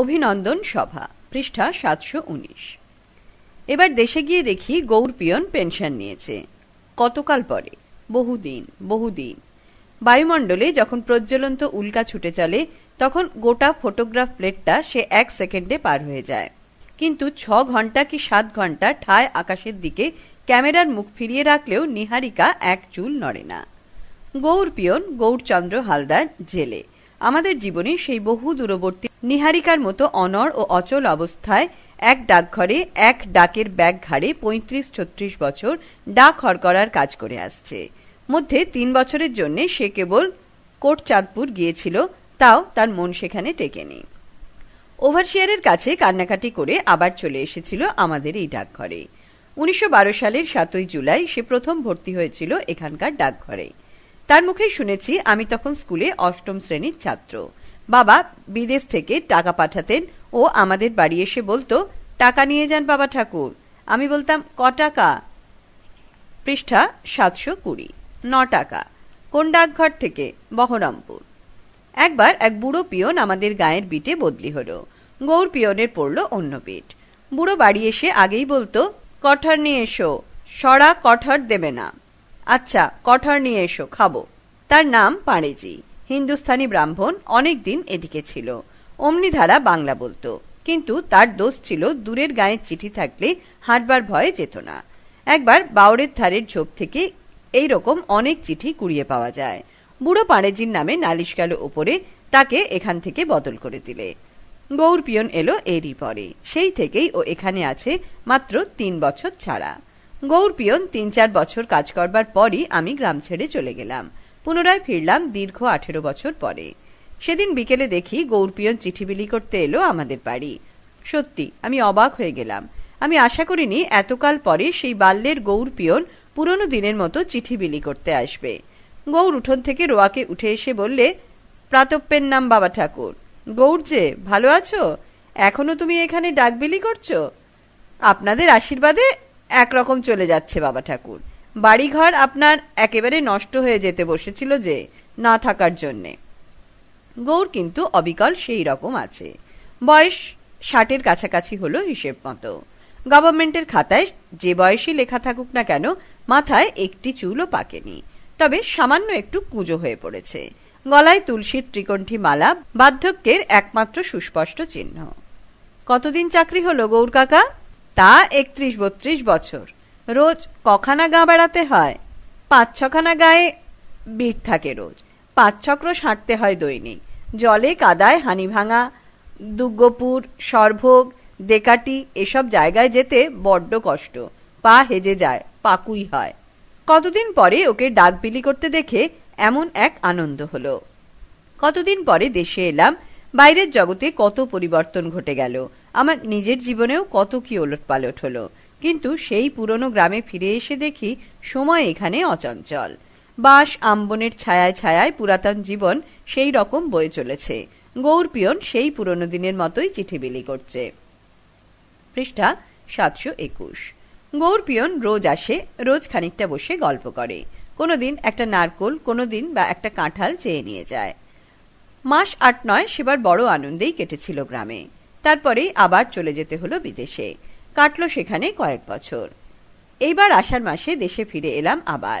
অভিনন্দন সভা পৃষ্ঠা সাতশো উনিশ এবার দেশে গিয়ে দেখি গৌরপিয়ন পেনশন নিয়েছে কতকাল পরে বহুদিন বহুদিন বায়ুমণ্ডলে যখন প্রজ্বলন্ত উল্কা ছুটে চলে তখন গোটা ফটোগ্রাফ প্লেটটা সে এক সেকেন্ডে পার হয়ে যায় কিন্তু ছ ঘন্টা কি সাত ঘন্টা ঠায় আকাশের দিকে ক্যামেরার মুখ ফিরিয়ে রাখলেও নিহারিকা এক চুল নড়ে না গৌরপিয়ন গৌরচন্দ্র হালদার জেলে আমাদের জীবনে সেই বহু দূরবর্তী নিহারিকার মতো অনর ও অচল অবস্থায় এক ডাকঘরে এক ডাকের ব্যাগ ঘাড়ে পঁয়ত্রিশ ছত্রিশ বছর ডাক করার কাজ করে আসছে মধ্যে তিন বছরের জন্য সে কেবল কোটচাঁদপুর গিয়েছিল তাও তার মন সেখানে টেকেনি ওভারশিয়ারের কাছে কান্নাকাটি করে আবার চলে এসেছিল আমাদের এই ডাকঘরে উনিশশো সালের সাতই জুলাই সে প্রথম ভর্তি হয়েছিল এখানকার ডাকঘরে তার মুখে শুনেছি আমি তখন স্কুলে অষ্টম শ্রেণীর ছাত্র বাবা বিদেশ থেকে টাকা পাঠাতেন ও আমাদের বাড়ি এসে বলতো টাকা নিয়ে যান বাবা ঠাকুর আমি বলতাম ক টাকা পৃষ্ঠা সাতশো কুড়ি ন টাকা কোন ডাকঘর থেকে বহরমপুর একবার এক বুড়ো পিয়ন আমাদের গায়ের বিটে বদলি হলো গৌর পিয়নের পড়ল অন্য বিট বুড়ো বাড়ি এসে আগেই বলতো কঠর নিয়ে এসো সরা কঠর দেবে না আচ্ছা কঠর নিয়ে এসো খাবো তার নাম পাড়েজি হিন্দুস্থানি ব্রাহ্মণ অনেক দিন এদিকে ছিল অমনি ধারা বাংলা বলতো কিন্তু তার দোষ ছিল দূরের গায়ে চিঠি থাকলে হাঁটবার ভয়ে যেত না একবার বাউরের ধারের ঝোপ থেকে এই রকম অনেক চিঠি কুড়িয়ে পাওয়া যায় বুড়ো পাড়েজির নামে নালিশ গেল ওপরে তাকে এখান থেকে বদল করে দিলে গৌর পিয়ন এলো এরই পরে সেই থেকেই ও এখানে আছে মাত্র তিন বছর ছাড়া গৌর পিয়ন তিন চার বছর কাজ করবার পরই আমি গ্রাম ছেড়ে চলে গেলাম পুনরায় ফিরলাম দীর্ঘ আঠেরো বছর পরে সেদিন বিকেলে দেখি গৌরপিয়ন চিঠি বিলি করতে এলো আমাদের বাড়ি সত্যি আমি অবাক হয়ে গেলাম আমি আশা করিনি এতকাল পরে সেই বাল্যের গৌরপিয়ন পুরনো দিনের মতো চিঠি বিলি করতে আসবে গৌর উঠোন থেকে রোয়াকে উঠে এসে বললে প্রাতপ্যের নাম বাবা ঠাকুর গৌর যে ভালো আছো এখনো তুমি এখানে ডাকবিলি করছো আপনাদের আশীর্বাদে একরকম চলে যাচ্ছে বাবা ঠাকুর বাড়িঘর আপনার একেবারে নষ্ট হয়ে যেতে বসেছিল যে না থাকার জন্যে গৌর কিন্তু অবিকল সেই রকম আছে বয়স ষাটের কাছাকাছি হলো হিসেব মতো গভর্নমেন্টের খাতায় যে বয়সী লেখা থাকুক না কেন মাথায় একটি চুলও পাকেনি তবে সামান্য একটু কুঁজো হয়ে পড়েছে গলায় তুলসীর ত্রিকণ্ঠী মালা বার্ধক্যের একমাত্র সুস্পষ্ট চিহ্ন কতদিন চাকরি হলো গৌর কাকা তা একত্রিশ বত্রিশ বছর রোজ কখানা গা বেড়াতে হয় পাঁচ ছখানা গায়ে বিট থাকে রোজ পাঁচ ছক্র সাঁটতে হয় দৈনিক জলে কাদায় হানিভাঙা দুগ্গপুর সরভোগ দেকাটি এসব জায়গায় যেতে বড্ড কষ্ট পা হেজে যায় পাকুই হয় কতদিন পরে ওকে ডাক বিলি করতে দেখে এমন এক আনন্দ হল কতদিন পরে দেশে এলাম বাইরের জগতে কত পরিবর্তন ঘটে গেল আমার নিজের জীবনেও কত কি পালট হলো কিন্তু সেই পুরনো গ্রামে ফিরে এসে দেখি সময় এখানে অচঞ্চল বাঁশ আম্বনের ছায়ায় ছায়ায় পুরাতন জীবন সেই রকম বয়ে চলেছে গৌরপিয়ন সেই পুরনো দিনের মতোই চিঠি বিলি করছে পৃষ্ঠা সাতশো একুশ গৌরপিয়ন রোজ আসে রোজ খানিকটা বসে গল্প করে কোনোদিন একটা নারকোল কোনোদিন বা একটা কাঁঠাল চেয়ে নিয়ে যায় মাস আট নয় সেবার বড় আনন্দেই কেটেছিল গ্রামে তারপরে আবার চলে যেতে হলো বিদেশে কাটল সেখানে কয়েক বছর এইবার আষাঢ় মাসে দেশে ফিরে এলাম আবার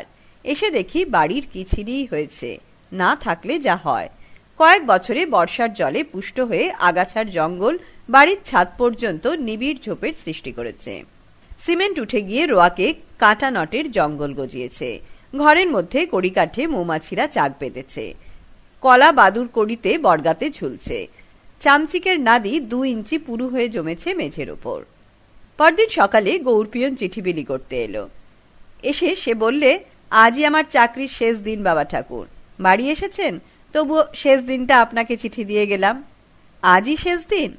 এসে দেখি বাড়ির কিছিরই হয়েছে না থাকলে যা হয় কয়েক বছরে বর্ষার জলে পুষ্ট হয়ে আগাছার জঙ্গল বাড়ির ছাদ পর্যন্ত নিবিড় ঝোপের সৃষ্টি করেছে সিমেন্ট উঠে গিয়ে রোয়াকে কাঁটা নটের জঙ্গল গজিয়েছে ঘরের মধ্যে কড়িকাঠে মৌমাছিরা চাক বেঁধেছে কলা বাদুর কড়িতে বর্গাতে ঝুলছে চামচিকের নাদি দু ইঞ্চি পুরু হয়ে জমেছে মেঝের ওপর পরদিন সকালে গৌরপিয়ন চিঠি বিলি করতে এলো এসে সে বললে আজই আমার চাকরির শেষ দিন বাবা ঠাকুর বাড়ি এসেছেন তবুও শেষ দিনটা আপনাকে চিঠি দিয়ে গেলাম আজই শেষ দিন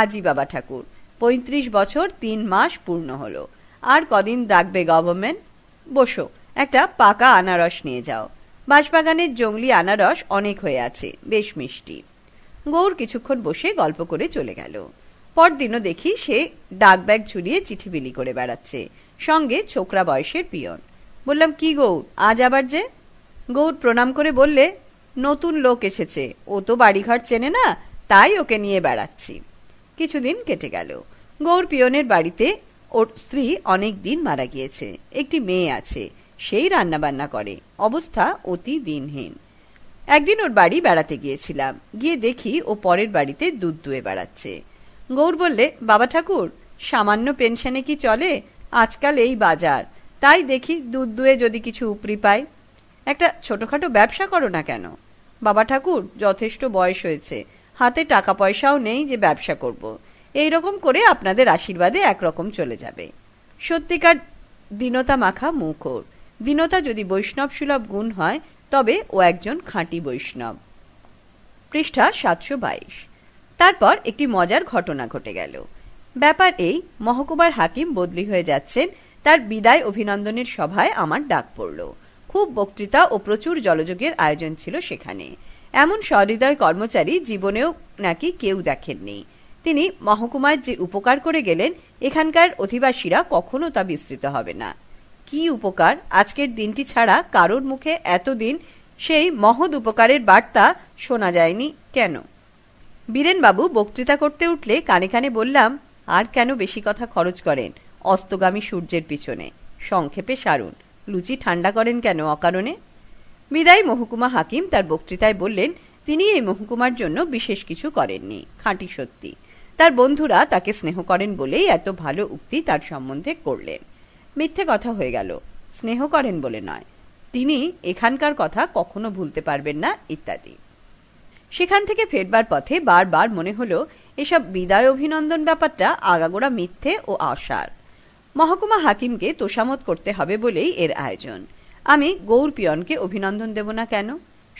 আজই বাবা ঠাকুর পঁয়ত্রিশ বছর তিন মাস পূর্ণ হলো আর কদিন ডাকবে গভর্নমেন্ট বসো একটা পাকা আনারস নিয়ে যাও বাঁশবাগানের জঙ্গলি আনারস অনেক হয়ে আছে বেশ মিষ্টি গৌর কিছুক্ষণ বসে গল্প করে চলে গেল পরদিনও দেখি সে ডাক ব্যাগ ঝুলিয়ে চিঠি বিলি করে বেড়াচ্ছে সঙ্গে ছোকরা বয়সের পিয়ন বললাম কি গৌর আজ আবার যে গৌর প্রণাম করে বললে নতুন লোক এসেছে ও তো বাড়িঘর চেনে না তাই ওকে নিয়ে বেড়াচ্ছি কিছুদিন কেটে গেল গৌর পিয়নের বাড়িতে ওর স্ত্রী অনেক দিন মারা গিয়েছে একটি মেয়ে আছে সেই রান্নাবান্না করে অবস্থা অতি দিনহীন একদিন ওর বাড়ি বেড়াতে গিয়েছিলাম গিয়ে দেখি ও পরের বাড়িতে দুধ দুয়ে বেড়াচ্ছে গৌর বললে বাবা ঠাকুর সামান্য পেনশনে কি চলে আজকাল এই বাজার তাই দেখি দুধ দুয়ে যদি কিছু উপরি পাই একটা ছোটোখাটো ব্যবসা করো না কেন বাবা ঠাকুর যথেষ্ট বয়স হয়েছে হাতে টাকা পয়সাও নেই যে ব্যবসা করব। এই রকম করে আপনাদের আশীর্বাদে একরকম চলে যাবে সত্যিকার দীনতা মাখা মুখর দীনতা যদি বৈষ্ণব সুলভ গুণ হয় তবে ও একজন খাঁটি বৈষ্ণব পৃষ্ঠা সাতশো বাইশ তারপর একটি মজার ঘটনা ঘটে গেল ব্যাপার এই মহকুমার হাকিম বদলি হয়ে যাচ্ছেন তার বিদায় অভিনন্দনের সভায় আমার ডাক পড়ল খুব বক্তৃতা ও প্রচুর জলযোগের আয়োজন ছিল সেখানে এমন সহৃদয় কর্মচারী জীবনেও নাকি কেউ দেখেননি তিনি মহকুমার যে উপকার করে গেলেন এখানকার অধিবাসীরা কখনো তা বিস্তৃত হবে না কি উপকার আজকের দিনটি ছাড়া কারোর মুখে এতদিন সেই মহৎ উপকারের বার্তা শোনা যায়নি কেন বীরেনবাবু বক্তৃতা করতে উঠলে কানে কানে বললাম আর কেন বেশি কথা খরচ করেন অস্তগামী সূর্যের পিছনে সংক্ষেপে সারুন লুচি ঠান্ডা করেন কেন অকারণে বিদায়ী মহকুমা হাকিম তার বক্তৃতায় বললেন তিনি এই মহকুমার জন্য বিশেষ কিছু করেননি খাঁটি সত্যি তার বন্ধুরা তাকে স্নেহ করেন বলেই এত ভালো উক্তি তার সম্বন্ধে করলেন মিথ্যে কথা হয়ে গেল স্নেহ করেন বলে নয় তিনি এখানকার কথা কখনো ভুলতে পারবেন না ইত্যাদি সেখান থেকে ফেরবার পথে বারবার মনে হলো এসব বিদায় অভিনন্দন ব্যাপারটা আগাগোড়া মিথ্যে ও আশার মহকুমা হাকিমকে তোষামত করতে হবে বলেই এর আয়োজন আমি গৌর পিয়নকে অভিনন্দন দেব না কেন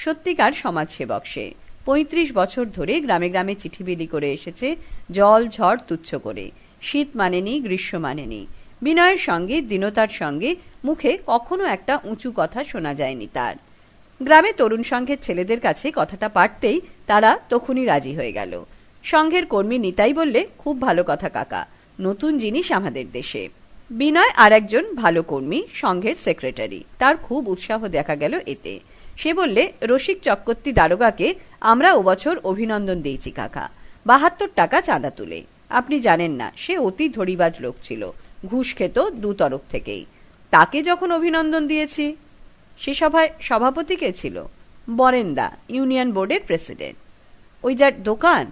সত্যিকার সমাজ সেবক সে পঁয়ত্রিশ বছর ধরে গ্রামে গ্রামে চিঠি বিলি করে এসেছে জল ঝড় তুচ্ছ করে শীত মানেনি গ্রীষ্ম মানেনি বিনয়ের সঙ্গে দীনতার সঙ্গে মুখে কখনো একটা উঁচু কথা শোনা যায়নি তার গ্রামে তরুণ সংঘের ছেলেদের কাছে কথাটা পারতেই তারা তখনই রাজি হয়ে গেল সংঘের কর্মী নিতাই বললে খুব ভালো কথা কাকা নতুন জিনিস আমাদের দেশে বিনয় আর একজন ভালো কর্মী সংঘের সেক্রেটারি তার খুব উৎসাহ দেখা গেল এতে সে বললে রসিক চক্রবর্তী দারোগাকে আমরা ওবছর অভিনন্দন দিয়েছি কাকা বাহাত্তর টাকা চাঁদা তুলে আপনি জানেন না সে অতি ধরিবাজ লোক ছিল ঘুষ খেত দুতরফ থেকেই তাকে যখন অভিনন্দন দিয়েছি সে সভায় সভাপতি কে ছিল বরেন্দা ইউনিয়ন বোর্ডের প্রেসিডেন্ট ওই যার দোকান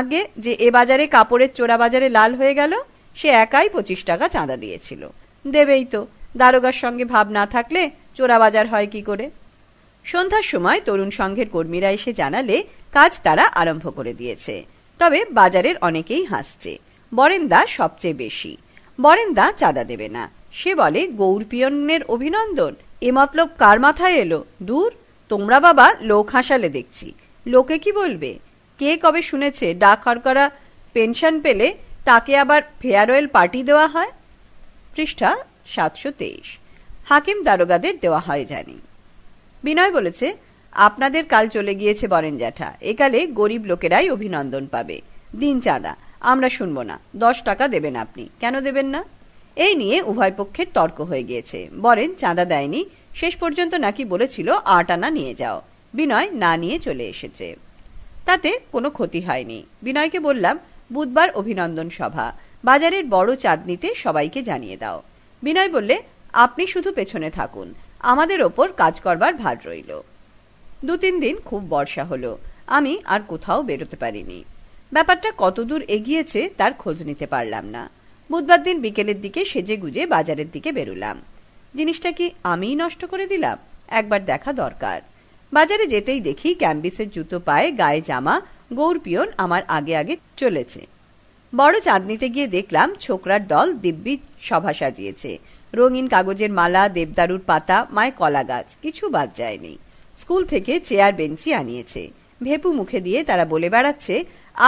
আগে যে এ বাজারে কাপড়ের চোরা বাজারে লাল হয়ে গেল সে একাই পঁচিশ টাকা চাঁদা দিয়েছিল দেবেই তো দারোগার সঙ্গে ভাব না থাকলে চোরা বাজার হয় কি করে সন্ধ্যার সময় তরুণ সংঘের কর্মীরা এসে জানালে কাজ তারা আরম্ভ করে দিয়েছে তবে বাজারের অনেকেই হাসছে বরেন্দা সবচেয়ে বেশি বরেন্দা চাঁদা দেবে না সে বলে গৌরপিয়নের অভিনন্দন এ মতলব কার মাথায় এলো দূর তোমরা বাবা লোক হাসালে দেখছি লোকে কি বলবে কে কবে শুনেছে ডাক হরকরা পেনশন পেলে তাকে আবার ফেয়ারওয়েল পার্টি দেওয়া হয় পৃষ্ঠা সাতশো তেইশ হাকিম দারোগাদের দেওয়া হয় জানি বিনয় বলেছে আপনাদের কাল চলে গিয়েছে বরেন জ্যাঠা একালে গরিব লোকেরাই অভিনন্দন পাবে দিন চাঁদা আমরা শুনব না দশ টাকা দেবেন আপনি কেন দেবেন না এই নিয়ে উভয় পক্ষের তর্ক হয়ে গিয়েছে বরেন চাঁদা দেয়নি শেষ পর্যন্ত নাকি বলেছিল আট আনা নিয়ে যাও বিনয় না নিয়ে চলে এসেছে তাতে কোনো ক্ষতি হয়নি বিনয়কে বললাম বুধবার অভিনন্দন সভা বাজারের বড় চাঁদনিতে সবাইকে জানিয়ে দাও বিনয় বললে আপনি শুধু পেছনে থাকুন আমাদের ওপর কাজ করবার ভার রইল দু তিন দিন খুব বর্ষা হলো আমি আর কোথাও বেরোতে পারিনি ব্যাপারটা কতদূর এগিয়েছে তার খোঁজ নিতে পারলাম না বুধবার দিন বিকেলের দিকে সেজে গুজে বাজারের দিকে বেরোলাম জিনিসটা কি আমিই নষ্ট করে দিলাম একবার দেখা দরকার বাজারে যেতেই দেখি ক্যাম্বিসের জুতো পায়ে গায়ে জামা গৌর পিয়ন আমার আগে আগে চলেছে বড় চাঁদনিতে গিয়ে দেখলাম ছোকরার দল দিব্যি সভা সাজিয়েছে রঙিন কাগজের মালা দেবদারুর পাতা মায় কলা গাছ কিছু বাদ যায়নি স্কুল থেকে চেয়ার বেঞ্চি আনিয়েছে ভেপু মুখে দিয়ে তারা বলে বেড়াচ্ছে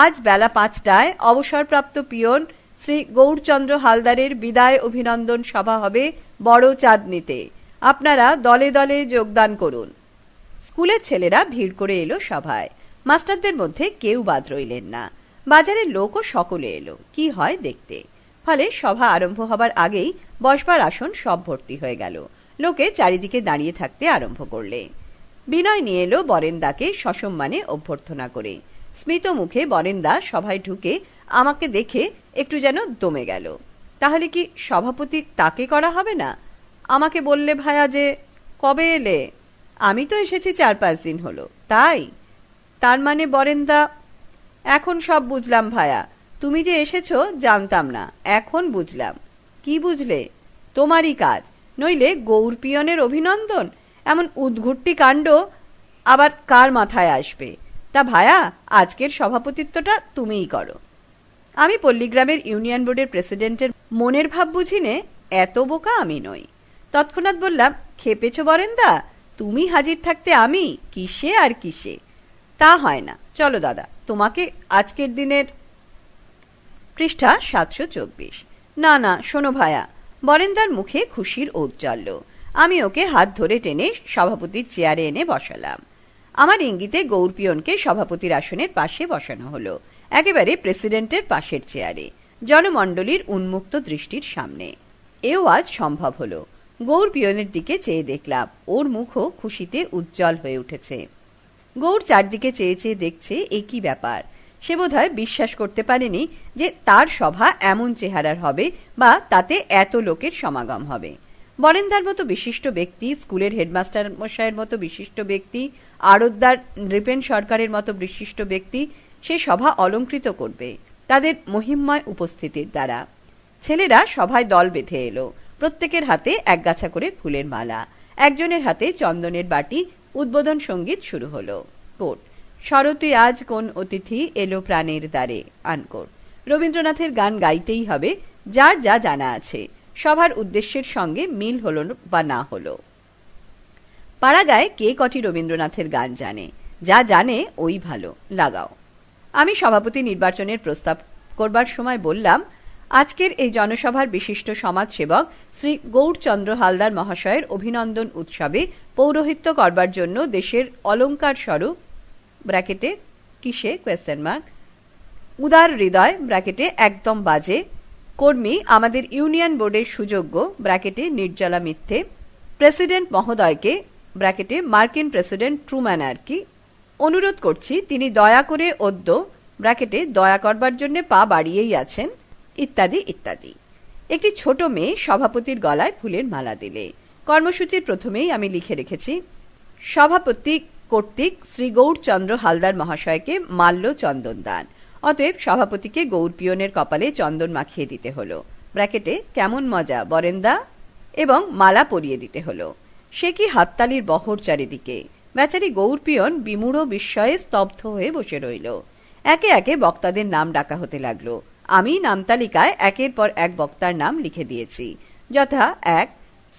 আজ বেলা পাঁচটায় অবসরপ্রাপ্ত পিয়ন শ্রী গৌরচন্দ্র হালদারের বিদায় অভিনন্দন সভা হবে বড় চাঁদনিতে আপনারা দলে দলে যোগদান করুন স্কুলের ছেলেরা ভিড় করে এলো সভায় মাস্টারদের মধ্যে কেউ বাদ রইলেন না বাজারের লোকও সকলে এলো কি হয় দেখতে ফলে সভা আরম্ভ হবার আগেই বসবার আসন সব ভর্তি হয়ে গেল লোকে চারিদিকে দাঁড়িয়ে থাকতে আরম্ভ করলে বিনয় নিয়ে এলো বরেন্দাকে সসম্মানে অভ্যর্থনা করে স্মিত মুখে বরেন্দা সভায় ঢুকে আমাকে দেখে একটু যেন দমে গেল তাহলে কি সভাপতি তাকে করা হবে না আমাকে বললে ভায়া যে কবে এলে আমি তো এসেছি চার পাঁচ দিন হলো তাই তার মানে বরেন্দা এখন সব বুঝলাম ভায়া তুমি যে এসেছ জানতাম না এখন বুঝলাম কি বুঝলে তোমারই কাজ নইলে গৌর পিয়নের অভিনন্দন এমন উদ্ঘুট্টি কাণ্ড আবার কার মাথায় আসবে তা ভায়া আজকের সভাপতিত্বটা তুমিই করো আমি পল্লীগ্রামের ইউনিয়ন বোর্ডের প্রেসিডেন্টের মনের ভাব বুঝিনে এত বোকা আমি নই তৎক্ষণাৎ বললাম খেপেছ বরেন্দা তুমি হাজির থাকতে আমি কিসে আর কিসে তা হয় না চলো দাদা তোমাকে আজকের দিনের পৃষ্ঠা সাতশো চব্বিশ না না শোনো ভায়া বরেন্দার মুখে খুশির ঔজ্জ্বল্য আমি ওকে হাত ধরে টেনে সভাপতির চেয়ারে এনে বসালাম আমার ইঙ্গিতে গৌরপিয়নকে সভাপতির আসনের পাশে বসানো হলো একেবারে প্রেসিডেন্টের পাশের চেয়ারে জনমণ্ডলীর উন্মুক্ত দৃষ্টির সামনে এও আজ সম্ভব হল গৌর পিয়নের দিকে চেয়ে দেখলাম ওর মুখও খুশিতে উজ্জ্বল হয়ে উঠেছে গৌর চারদিকে চেয়ে চেয়ে দেখছে একই ব্যাপার সে বোধহয় বিশ্বাস করতে পারেনি যে তার সভা এমন চেহারার হবে বা তাতে এত লোকের সমাগম হবে বরেন্দার মতো বিশিষ্ট ব্যক্তি স্কুলের হেডমাস্টার মশাইয়ের মতো বিশিষ্ট ব্যক্তি আড়তদার নৃপেন সরকারের মতো বিশিষ্ট ব্যক্তি সে সভা অলঙ্কৃত করবে তাদের মহিম্ময় উপস্থিতির দ্বারা ছেলেরা সভায় দল বেঁধে এলো প্রত্যেকের হাতে একগাছা করে ফুলের মালা একজনের হাতে চন্দনের বাটি উদ্বোধন সঙ্গীত শুরু হলো কোট শরতী আজ কোন অতিথি এলো প্রাণের দ্বারে আনকোট রবীন্দ্রনাথের গান গাইতেই হবে যার যা জানা আছে সভার উদ্দেশ্যের সঙ্গে মিল হল বা না হল পাড়াগায় কে কটি রবীন্দ্রনাথের গান জানে যা জানে ওই ভালো লাগাও আমি সভাপতি নির্বাচনের প্রস্তাব করবার সময় বললাম আজকের এই জনসভার বিশিষ্ট সমাজসেবক শ্রী গৌরচন্দ্র হালদার মহাশয়ের অভিনন্দন উৎসবে পৌরোহিত্য করবার জন্য দেশের অলঙ্কার স্বরূপ ব্র্যাকেটে কিসে কোয়েশ্চেন মার্ক উদার হৃদয় ব্র্যাকেটে একদম বাজে কর্মী আমাদের ইউনিয়ন বোর্ডের সুযোগ্য ব্র্যাকেটে নির্জলা মিথ্যে প্রেসিডেন্ট মহোদয়কে ব্র্যাকেটে মার্কিন প্রেসিডেন্ট ট্রুম্যান আর কি অনুরোধ করছি তিনি দয়া করে অদ্য ব্র্যাকেটে দয়া করবার জন্য পা বাড়িয়েই আছেন ইত্যাদি ইত্যাদি একটি ছোট মেয়ে সভাপতির গলায় ফুলের মালা দিলে কর্মসূচির প্রথমেই আমি লিখে রেখেছি সভাপতি কর্তৃক শ্রী গৌরচন্দ্র হালদার মহাশয়কে মাল্য চন্দন দান অতএব সভাপতিকে গৌর পিয়নের কপালে চন্দন মাখিয়ে দিতে হল ব্র্যাকেটে কেমন মজা বরেন্দা এবং মালা পরিয়ে দিতে হল সে কি হাততালির বহর চারিদিকে বেচারি গৌরপিয়ন বিমূঢ় বিস্ময়ে স্তব্ধ হয়ে বসে রইল একে একে বক্তাদের নাম ডাকা হতে লাগল আমি নামতালিকায় একের পর এক বক্তার নাম লিখে দিয়েছি যথা এক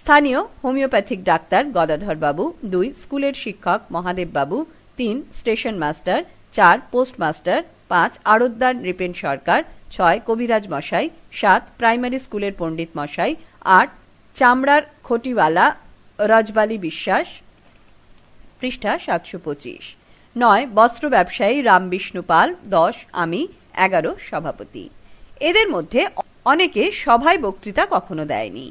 স্থানীয় হোমিওপ্যাথিক ডাক্তার গদাধর বাবু দুই স্কুলের শিক্ষক মহাদেব বাবু তিন স্টেশন মাস্টার চার পোস্ট মাস্টার পাঁচ আড়তদার নৃপেন সরকার ছয় কবিরাজ মশাই সাত প্রাইমারি স্কুলের পণ্ডিত মশাই আট চামড়ার খটিওয়ালা রজবালি বিশ্বাস পৃষ্ঠা সাতশো পঁচিশ নয় বস্ত্র ব্যবসায়ী রামবিষ্ণু পাল দশ আমি এগারো সভাপতি এদের মধ্যে অনেকে সভায় বক্তৃতা কখনো দেয়নি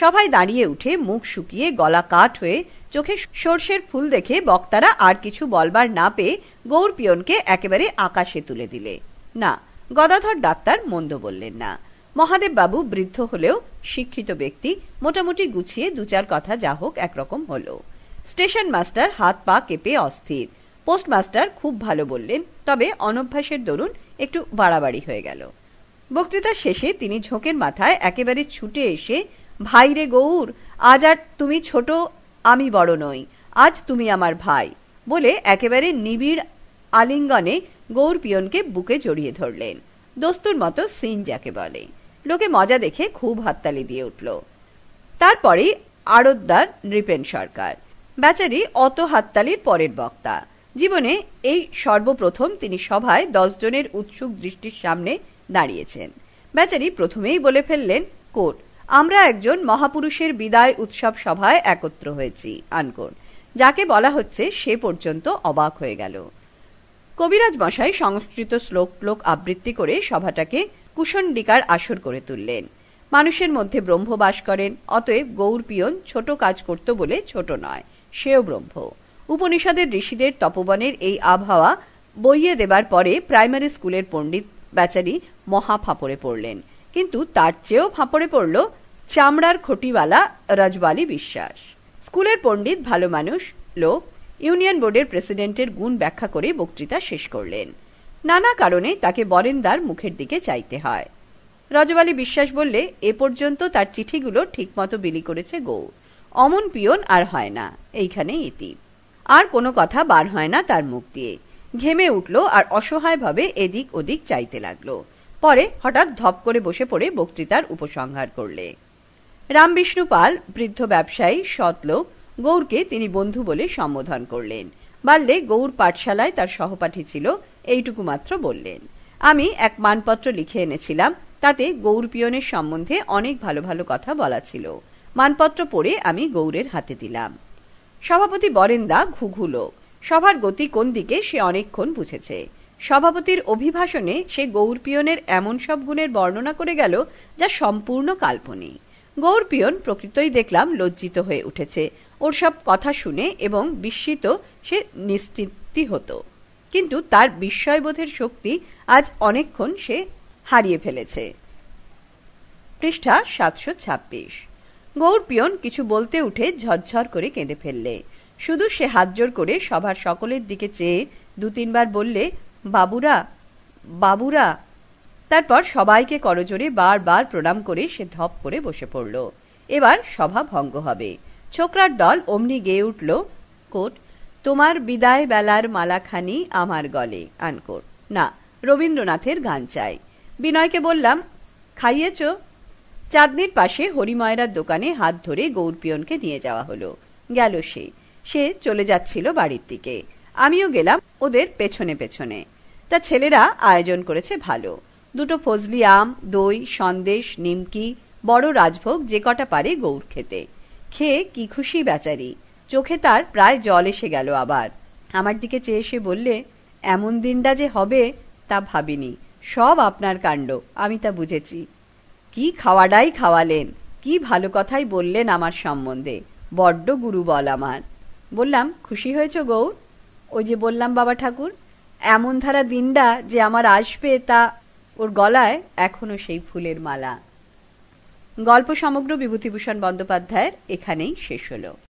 সভায় দাঁড়িয়ে উঠে মুখ শুকিয়ে গলা কাঠ হয়ে চোখে সর্ষের ফুল দেখে বক্তারা আর কিছু বলবার না পেয়ে গৌর পিয়নকে একেবারে আকাশে তুলে দিলে না গদাধর ডাক্তার মন্দ বললেন না মহাদেব বাবু বৃদ্ধ হলেও শিক্ষিত ব্যক্তি মোটামুটি গুছিয়ে দু চার কথা যা হোক একরকম হলো স্টেশন মাস্টার হাত পা কেঁপে অস্থির পোস্টমাস্টার খুব ভালো বললেন তবে অনভ্যাসের দরুন একটু বাড়াবাড়ি হয়ে গেল বক্তৃতার শেষে তিনি ঝোঁকের মাথায় একেবারে ছুটে এসে ভাইরে গৌর আজ আর তুমি ছোট আমি বড় নই আজ তুমি আমার ভাই বলে একেবারে নিবিড় আলিঙ্গনে গৌর পিয়নকে বুকে জড়িয়ে ধরলেন দস্তুর মতো সিন যাকে বলে লোকে মজা দেখে খুব হাততালি দিয়ে উঠল তারপরে আড়তদার নৃপেন সরকার বেচারি অত হাততালির পরের বক্তা জীবনে এই সর্বপ্রথম তিনি সভায় দশজনের উৎসুক দৃষ্টির সামনে দাঁড়িয়েছেন বেচারি প্রথমেই বলে ফেললেন কোট আমরা একজন মহাপুরুষের বিদায় উৎসব সভায় একত্র হয়েছি আনকোট যাকে বলা হচ্ছে সে পর্যন্ত অবাক হয়ে গেল কবিরাজ মশাই সংস্কৃত শ্লোক শ্লোক আবৃত্তি করে সভাটাকে কুশণ্ডিকার আসর করে তুললেন মানুষের মধ্যে ব্রহ্ম বাস করেন অতএব গৌর পিয়ন ছোট কাজ করত বলে ছোট নয় সেও ব্রহ্ম উপনিষদের ঋষিদের তপবনের এই আবহাওয়া বইয়ে দেবার পরে প্রাইমারি স্কুলের পণ্ডিত বেচারি মহা ফাঁপড়ে পড়লেন কিন্তু তার চেয়েও ফাঁপড়ে পড়ল চামড়ার খটিওয়ালা রাজবালি বিশ্বাস স্কুলের পণ্ডিত ভালো মানুষ লোক ইউনিয়ন বোর্ডের প্রেসিডেন্টের গুণ ব্যাখ্যা করে বক্তৃতা শেষ করলেন নানা কারণে তাকে বরেন্দার মুখের দিকে চাইতে হয় রজবালী বিশ্বাস বললে এ পর্যন্ত তার চিঠিগুলো ঠিকমতো বিলি করেছে গৌড় অমন পিয়ন আর হয় না এইখানে ইতি আর কোনো কথা বার হয় না তার মুখ দিয়ে ঘেমে উঠল আর অসহায়ভাবে এদিক ওদিক চাইতে লাগলো পরে হঠাৎ ধপ করে বসে পড়ে বক্তৃতার উপসংহার করলে রামবিষ্ণু পাল বৃদ্ধ ব্যবসায়ী সৎলোক গৌরকে তিনি বন্ধু বলে সম্বোধন করলেন বাল্যে গৌর পাঠশালায় তার সহপাঠী ছিল এইটুকু মাত্র বললেন আমি এক মানপত্র লিখে এনেছিলাম তাতে গৌর পিয়নের সম্বন্ধে অনেক ভালো ভালো কথা বলা ছিল মানপত্র পড়ে আমি গৌরের হাতে দিলাম সভাপতি বরেন্দা ঘুঘুলো সভার গতি কোন দিকে সে অনেকক্ষণ বুঝেছে সভাপতির অভিভাষণে সে গৌর পিয়নের এমন সব গুণের বর্ণনা করে গেল যা সম্পূর্ণ কাল্পনিক গৌর পিয়ন প্রকৃতই দেখলাম লজ্জিত হয়ে উঠেছে ওর সব কথা শুনে এবং বিস্মিত সে নিশ্চিতি হতো কিন্তু তার বিস্ময়বোধের শক্তি আজ অনেকক্ষণ সে হারিয়ে ফেলেছে পৃষ্ঠা সাতশো ছাব্বিশ গৌর কিছু বলতে উঠে ঝরঝর করে কেঁদে ফেললে শুধু সে হাত জোর করে সভার সকলের দিকে চেয়ে দু তিনবার বললে বাবুরা বাবুরা তারপর সবাইকে করজোরে বারবার প্রণাম করে সে ধপ করে বসে পড়ল এবার সভা ভঙ্গ হবে ছোকরার দল অমনি গেয়ে উঠল কোট তোমার বিদায় বেলার মালাখানি আমার গলে আনকোট না রবীন্দ্রনাথের গান চাই বিনয়কে বললাম খাইয়েছ চাঁদনির পাশে হরিময়রার দোকানে হাত ধরে গৌরপিয়নকে নিয়ে যাওয়া হলো গেল সে সে চলে যাচ্ছিল বাড়ির দিকে আমিও গেলাম ওদের পেছনে পেছনে তা ছেলেরা আয়োজন করেছে ভালো দুটো ফজলি আম দই সন্দেশ নিমকি বড় রাজভোগ যে কটা পারে গৌর খেতে খেয়ে কি খুশি বেচারি চোখে তার প্রায় জল এসে গেল আবার আমার দিকে চেয়ে এসে বললে এমন দিনটা যে হবে তা ভাবিনি সব আপনার কাণ্ড আমি তা বুঝেছি কি খাওয়াটাই খাওয়ালেন কি ভালো কথাই বললেন আমার সম্বন্ধে বড্ড গুরু বল আমার বললাম খুশি হয়েছ গৌর ওই যে বললাম বাবা ঠাকুর এমন ধারা দিনডা যে আমার আসবে তা ওর গলায় এখনো সেই ফুলের মালা গল্প সমগ্র বিভূতিভূষণ বন্দ্যোপাধ্যায়ের এখানেই শেষ হলো